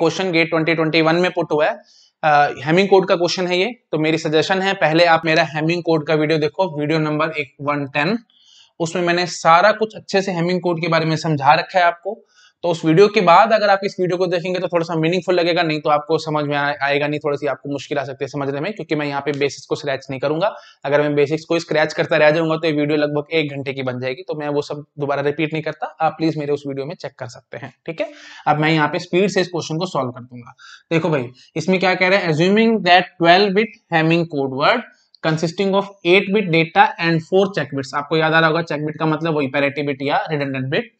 question gate 2021 में put हुआ है हेमिंग कोड का क्वेश्चन है ये तो मेरी सजेशन है पहले आप मेरा हेमिंग कोड का वीडियो देखो वीडियो नंबर एक वन टेन उसमें मैंने सारा कुछ अच्छे से हेमिंग कोड के बारे में समझा रखा है आपको तो उस वीडियो के बाद अगर आप इस वीडियो को देखेंगे तो थोड़ा सा मीनिंगफुल लगेगा नहीं तो आपको समझ में आएगा नहीं थोड़ी सी आपको मुश्किल आ सकती है समझने में क्योंकि मैं यहाँ पे बेसिक्स को स्क्रैच नहीं करूंगा अगर मैं बेसिक्स को स्क्रैच करता रह जाऊंगा तो ये वीडियो लगभग एक घंटे की बन जाएगी तो मैं वो सब दोबारा रिपीट नहीं करता आप प्लीज मेरे उस वीडियो में चेक कर सकते हैं ठीक है अब मैं यहाँ पे स्पीड से इस क्वेश्चन को सोल्व कर दूंगा देखो भाई इसमें क्या कह रहे हैं assuming that twelve bit Hamming code word consisting of eight bit data and four check bits आपको याद आ रहा होगा चेक बिट का मतलब वही पैरेटी बिट या रिडेंडेंट बिट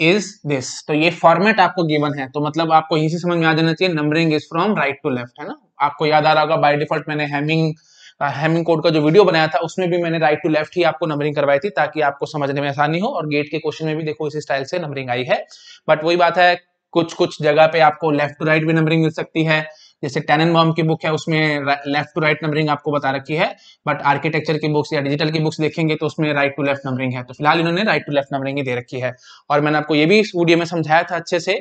इज दिस तो ये फॉर्मेट आपको गिवन है तो मतलब आपको यहीं से समझ में आ जाना चाहिए numbering is from right to left है ना आपको याद आ रहा होगा बाई डिफॉल्ट मैंने हैमिंग हैमिंग कोड का जो वीडियो बनाया था उसमें भी मैंने राइट टू लेफ्ट ही आपको नंबरिंग करवाई थी ताकि आपको समझने में आसानी हो और गेट के क्वेश्चन में भी देखो इसी स्टाइल से नंबरिंग आई है बट वही बात है कुछ कुछ जगह पे आपको लेफ्ट टू राइट भी नंबरिंग मिल सकती है जैसे बॉम की बुक है उसमें लेफ्ट टू राइट नंबरिंग आपको बता रखी है बट आर्किटेक्चर की बुक्स या डिजिटल की बुक्स देखेंगे तो उसमें राइट टू लेफ्ट नंबरिंग है तो फिलहाल इन्होंने राइट टू लेफ्ट नंबरिंग ही दे रखी है और मैंने आपको ये भी इस वीडियो में समझाया था अच्छे से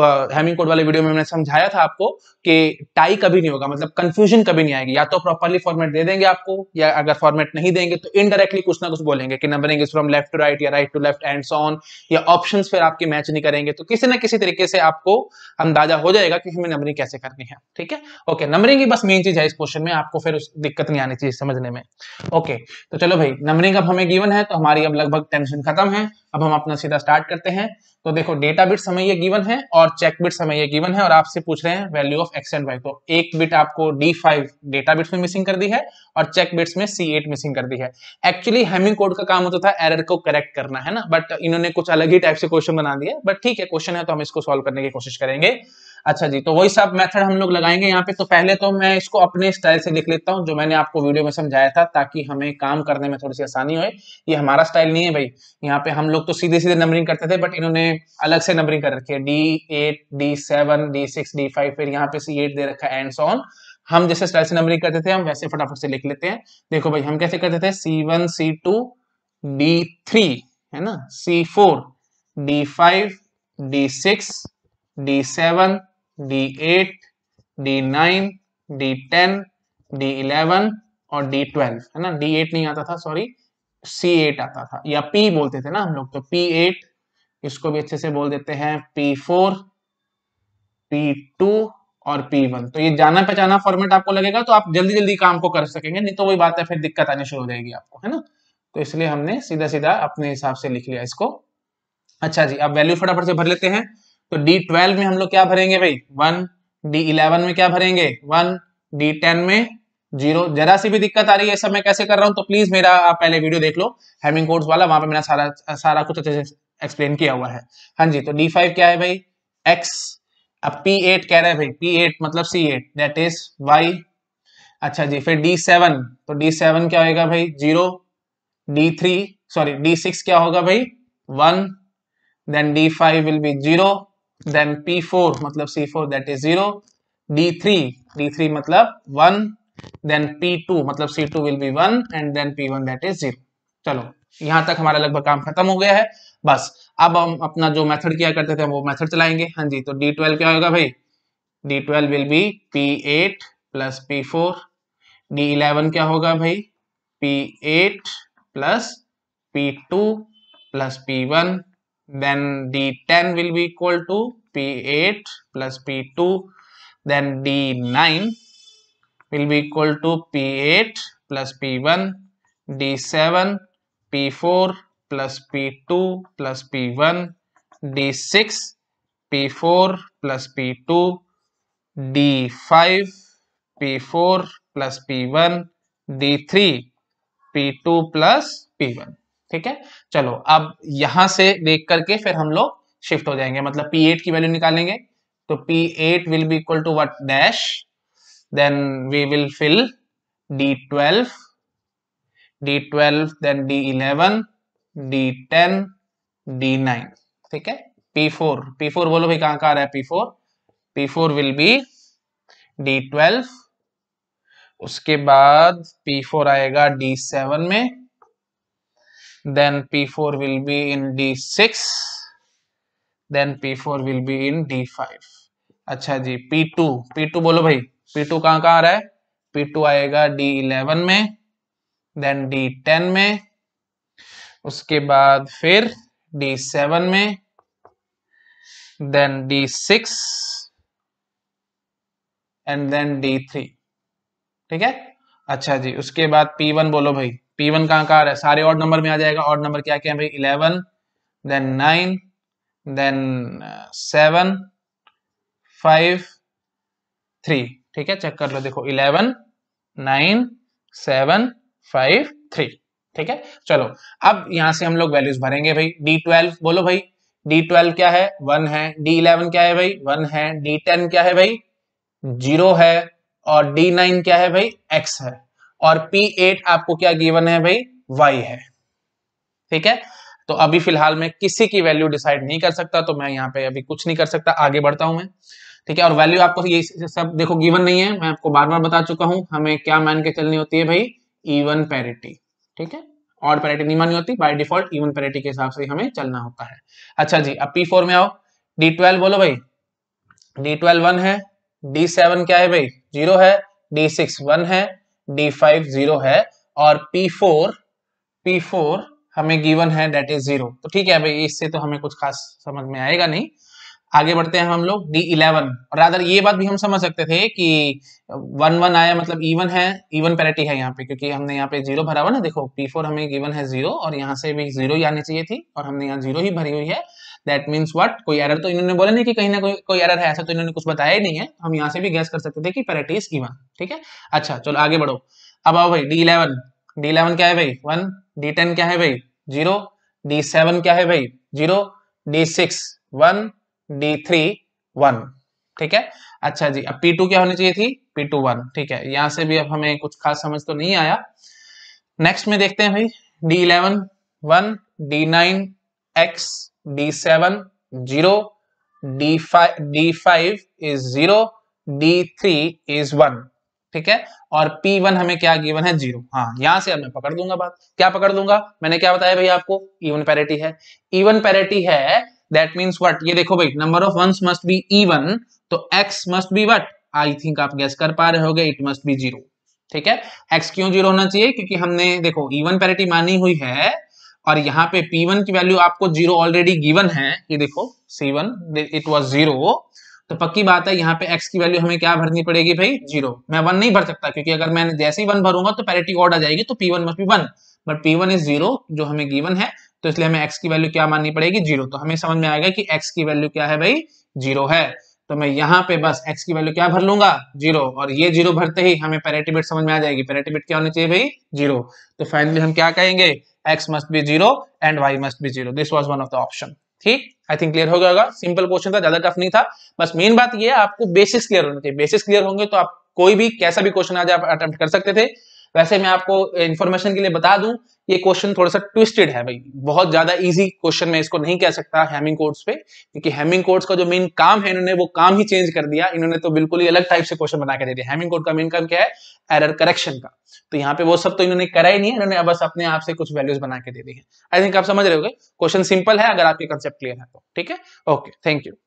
हैमिंग कोड वाले वीडियो में मैंने समझाया था आपको कि टाई कभी नहीं होगा मतलब कंफ्यूजन कभी नहीं आएगी या तो प्रॉपरली फॉर्मेट दे देंगे आपको या अगर फॉर्मेट नहीं देंगे तो इनडायरेक्टली कुछ ना कुछ बोलेंगे कि numbering is from left to right या right to left and on या ऑप्शन फिर आपके मैच नहीं करेंगे तो किसी ना किसी तरीके से आपको अंदाजा हो जाएगा कि हमें नंबरिंग कैसे करनी है ठीक है ओके नंबरिंग ही बस मेन चीज है इस क्वेश्चन में आपको फिर उस दिक्कत नहीं आनी चाहिए समझने में ओके तो चलो भाई नंबरिंग अब हमें गिवन है तो हमारी अब लगभग टेंशन खत्म है अब हम अपना सीधा स्टार्ट करते हैं तो देखो डेटा बिट समय ये गिवन है और चेक बिट समय ये गिवन है और आपसे पूछ रहे हैं value of X and Y तो एक बिट आपको डी फाइव डेटा बिट्स में मिसिंग कर दी है और चेक बिट्स में सी एट मिसिंग कर दी है एक्चुअली हेमिंग कोड का काम होता था एरर को करेक्ट करना है ना बट इन्होंने कुछ अलग ही टाइप से क्वेश्चन बना दिया बट ठीक है क्वेश्चन है तो हम इसको सॉल्व करने की कोशिश करेंगे अच्छा जी तो वही सब मेथड हम लोग लगाएंगे यहाँ पे तो पहले तो मैं इसको अपने स्टाइल से लिख लेता हूँ जो मैंने आपको वीडियो में समझाया था ताकि हमें काम करने में थोड़ी सी आसानी हो ये हमारा स्टाइल नहीं है भाई यहाँ पे हम लोग तो सीधे सीधे नंबरिंग करते थे बट इन्होंने अलग से नंबरिंग कर रखी है D eight D seven D six D five फिर यहाँ पे सी एट दे रखा है एंड सो ऑन हम जैसे स्टाइल से नंबरिंग करते थे हम वैसे फटाफट से लिख लेते हैं देखो भाई हम कैसे करते थे C one C two D three है ना C four D five D six D seven D8, D9, D10, D11 और D12 है ना D8 नहीं आता था सॉरी C8 आता था या P बोलते थे ना हम लोग तो P8 इसको भी अच्छे से बोल देते हैं P4, P2 और P1 तो ये जाना पहचाना फॉर्मेट आपको लगेगा तो आप जल्दी जल्दी काम को कर सकेंगे नहीं तो वही बात है फिर दिक्कत आनी शुरू हो जाएगी आपको है ना तो इसलिए हमने सीधा सीधा अपने हिसाब से लिख लिया इसको अच्छा जी अब वैल्यू फटाफट से भर लेते हैं तो डी ट्वेल्व में हम लोग क्या भरेंगे भाई वन डी इलेवन में क्या भरेंगे वन डी टेन में जीरो जरा सी भी दिक्कत आ रही है सब मैं कैसे कर रहा हूं तो प्लीज मेरा आप पहले वीडियो देख लो हेमिंग कोर्स वाला वहां पे मेरा सारा सारा कुछ अच्छे से एक्सप्लेन किया हुआ है हाँ जी तो डी फाइव क्या है भाई एक्स अब पी एट कह रहे हैं भाई पी एट मतलब C eight that is Y अच्छा जी फिर डी सेवन तो डी सेवन क्या होगा भाई zero D three sorry D six क्या होगा भाई one then D five will be zero then P4 मतलब C4 that is zero D3 D3 मतलब वन देन P2 मतलब C2 will be one and then P1 that is zero चलो यहां तक हमारा लगभग काम खत्म हो गया है बस अब हम अपना जो मेथड किया करते थे हम वो मेथड चलाएंगे हाँ जी तो D12 क्या होगा भाई D12 will be P8 plus P4 D11 क्या होगा भाई P8 plus P2 plus P1 then D10 will be equal to P8 plus P2 then D9 will be equal to P8 plus P1 D7 P4 plus P2 plus P1 D6 P4 plus P2 D5 P4 plus P1 D3 P2 plus P1 ठीक है चलो अब यहां से देख करके फिर हम लोग शिफ्ट हो जाएंगे मतलब पी एट की वैल्यू निकालेंगे तो P eight will be equal to what dash then we will fill D twelve D twelve then D eleven D ten D nine ठीक है पी फोर पी फोर बोलो भाई कहां कहाँ आ रहा है P four P four will be D twelve उसके बाद पी फोर आएगा डी सेवन में then p4 will be in d6 then P4 will be in D5 अच्छा जी P2 P2 बोलो भाई P2 कहां कहाँ आ रहा है P2 आएगा D11 में देन D10 में उसके बाद फिर D7 में then D6 and then D3 ठीक है अच्छा जी उसके बाद P1 बोलो भाई पी वन कहाँ का है सारे ऑड नंबर में आ जाएगा ऑड नंबर क्या क्या है भाई eleven then nine then seven five three ठीक है चेक कर लो देखो eleven nine seven five three ठीक है चलो अब यहां से हम लोग वैल्यूज भरेंगे भाई डी ट्वेल्व बोलो भाई डी ट्वेल्व क्या है वन है डी इलेवन क्या है भाई वन है डी टेन क्या है भाई जीरो है और डी नाइन क्या है भाई एक्स है और P8 आपको क्या गिवन है भाई Y है ठीक है तो अभी फिलहाल मैं किसी की वैल्यू डिसाइड नहीं कर सकता तो मैं यहाँ पे अभी कुछ नहीं कर सकता आगे बढ़ता हूं मैं ठीक है और वैल्यू आपको ये सब देखो गिवन नहीं है मैं आपको बार बार बता चुका हूं हमें क्या मान के चलनी होती है भाई इवन पैरिटी ठीक है और पैरिटी नहीं मानी होती बाय डिफॉल्ट इवन पैरिटी के हिसाब से हमें चलना होता है अच्छा जी अब पी फोर में आओ डी बोलो भाई डी ट्वेल्व वन है डी सेवन क्या है भाई जीरो है डी सिक्स वन है डी फाइव जीरो है और पी फोर पी फोर हमें गिवन है डेट इज जीरो तो ठीक है भाई इससे तो हमें कुछ खास समझ में आएगा नहीं आगे बढ़ते हैं हम लोग डी इलेवन और रादर ये बात भी हम समझ सकते थे कि वन वन आया मतलब इवन है इवन पैरिटी है यहाँ पे क्योंकि हमने यहाँ पे जीरो भरा हुआ ना देखो पी फोर हमें गिवन है जीरो और यहाँ से भी जीरो ही आनी चाहिए थी और हमने यहाँ जीरो ही भरी हुई है दैट मीन्स वट कोई एरर तो इन्होंने बोला नहीं कि कहीं ना कोई कोई एरर है ऐसा तो इन्होंने कुछ बताया ही नहीं है हम यहाँ से भी गैस कर सकते थे कि पैरिटी इज इवन ठीक है अच्छा चलो आगे बढ़ो अब आओ भाई डी इलेवन डी इलेवन क्या है भाई वन डी टेन क्या है भाई जीरो डी सेवन क्या है भाई zero D six one D three one ठीक है अच्छा जी अब पी टू क्या होनी चाहिए थी पी टू वन ठीक है यहां से भी अब हमें कुछ खास समझ तो नहीं आया नेक्स्ट में देखते हैं भाई D eleven one D nine X D seven zero D five D five is zero D three is one ठीक है और P1 हमें क्या गिवन है जीरो हाँ यहां से अब मैं पकड़ दूंगा बात क्या पकड़ दूंगा मैंने क्या बताया भाई आपको इवन पैरिटी है इवन पैरिटी है दैट मीन्स वट ये देखो भाई number of ones must be even तो X must be what I think आप गैस कर पा रहे हो इट मस्ट बी जीरो ठीक है एक्स क्यों जीरो होना चाहिए क्योंकि हमने देखो इवन पैरिटी मानी हुई है और यहाँ पे पी वन की वैल्यू आपको जीरो ऑलरेडी गिवन है ये देखो वन इट वॉज जीरो तो पक्की बात है यहाँ पे x की वैल्यू हमें क्या भरनी पड़ेगी भाई जीरो मैं वन नहीं भर सकता क्योंकि अगर मैं जैसे ही वन भरूंगा तो पैरिटी ऑर्ड आ जाएगी तो P one must be one but P one is zero जो हमें गिवन है तो इसलिए हमें एक्स की वैल्यू क्या माननी पड़ेगी जीरो तो हमें समझ में आएगा कि एक्स की वैल्यू क्या है भाई जीरो है तो मैं यहाँ पे बस एक्स की वैल्यू क्या भर लूंगा जीरो और ये जीरो भरते ही हमें पेरेटिबिट समझ में आ जाएगी पेरेटिबिट क्या होनी चाहिए भाई जीरो तो फाइनली हम क्या कहेंगे X must be zero and Y must be zero this was one of the option ठीक आई थिंक क्लियर हो गया होगा सिंपल क्वेश्चन था ज्यादा टफ नहीं था बस मेन बात ये आपको बेसिस क्लियर होना चाहिए बेसिस क्लियर होंगे तो आप कोई भी कैसा भी क्वेश्चन आज आप अटेम्प्ट कर सकते थे वैसे मैं आपको इन्फॉर्मेशन के लिए बता दूं ये क्वेश्चन थोड़ा सा ट्विस्टेड है भाई बहुत ज्यादा इजी क्वेश्चन मैं इसको नहीं कह सकता हैमिंग कोर्ट्स पे क्योंकि हैमिंग कोर्ट्स का जो मेन काम है इन्होंने वो काम ही चेंज कर दिया इन्होंने तो बिल्कुल ही अलग टाइप से क्वेश्चन बना के दे दिया हैमिंग कोर्ट का मेन काम क्या है एरर करेक्शन का तो यहाँ पे वो सब तो इन्होंने करा ही नहीं है इन्होंने बस अपने आप से कुछ वैल्यूज बना के दे दी है आई थिंक आप समझ रहे हो क्वेश्चन सिंपल है अगर आपके कंसेप्ट क्लियर है तो ठीक है ओके थैंक यू